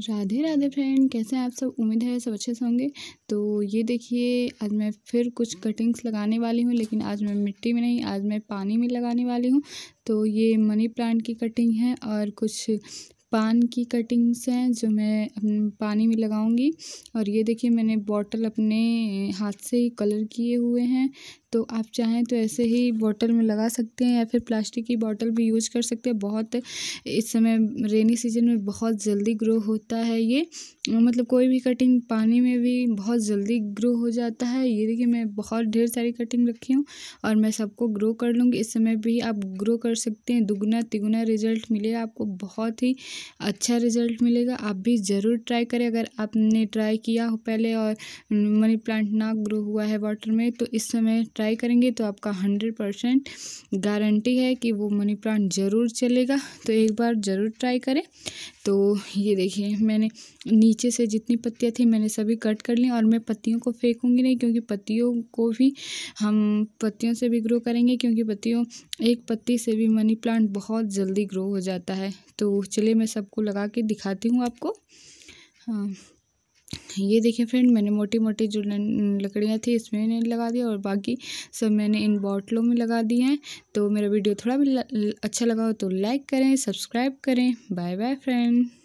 Radhe Radhe friend कैसे हैं आप सब उम्मीद है सब अच्छे से होंगे तो ये देखिए आज मैं फिर कुछ कटिंग्स लगाने वाली हूँ लेकिन आज मैं मिट्टी में नहीं आज मैं पानी में लगाने वाली हूँ तो ये मनी प्लांट की कटिंग है और कुछ पान की कटिंग्स हैं जो मैं पानी में लगाऊंगी और ये देखिए मैंने बॉटल अपने हाथ से ही कलर किए हुए हैं तो आप चाहें तो ऐसे ही बॉटल में लगा सकते हैं या फिर प्लास्टिक की बॉटल भी यूज कर सकते हैं बहुत इस समय रेनी सीजन में बहुत जल्दी ग्रो होता है ये मतलब कोई भी कटिंग पानी में भी बहुत जल्दी ग्रो हो जाता है ये देखिए मैं बहुत ढेर सारी कटिंग रखी हूँ और मैं सबको ग्रो कर लूँगी इस समय भी आप ग्रो कर सकते हैं दुगुना तिगुना रिजल्ट मिलेगा आपको बहुत ही अच्छा रिज़ल्ट मिलेगा आप भी ज़रूर ट्राई करें अगर आपने ट्राई किया हो पहले और मनी प्लांट ना ग्रो हुआ है वाटर में तो इस समय ट्राई करेंगे तो आपका हंड्रेड परसेंट गारंटी है कि वो मनी प्लांट ज़रूर चलेगा तो एक बार ज़रूर ट्राई करें तो ये देखिए मैंने नीचे से जितनी पत्तियाँ थी मैंने सभी कट कर ली और मैं पत्तियों को फेंकूँगी नहीं क्योंकि पत्तियों को भी हम पत्तियों से भी ग्रो करेंगे क्योंकि पत्तियों एक पत्ती से भी मनी प्लांट बहुत जल्दी ग्रो हो जाता है तो चलिए मैं सबको लगा के दिखाती हूँ आपको हाँ ये देखिए फ्रेंड मैंने मोटी मोटी जो लकड़ियाँ थी इसमें मैंने लगा दिया और बाकी सब मैंने इन बॉटलों में लगा दी हैं तो मेरा वीडियो थोड़ा भी अच्छा लगा हो तो लाइक करें सब्सक्राइब करें बाय बाय फ्रेंड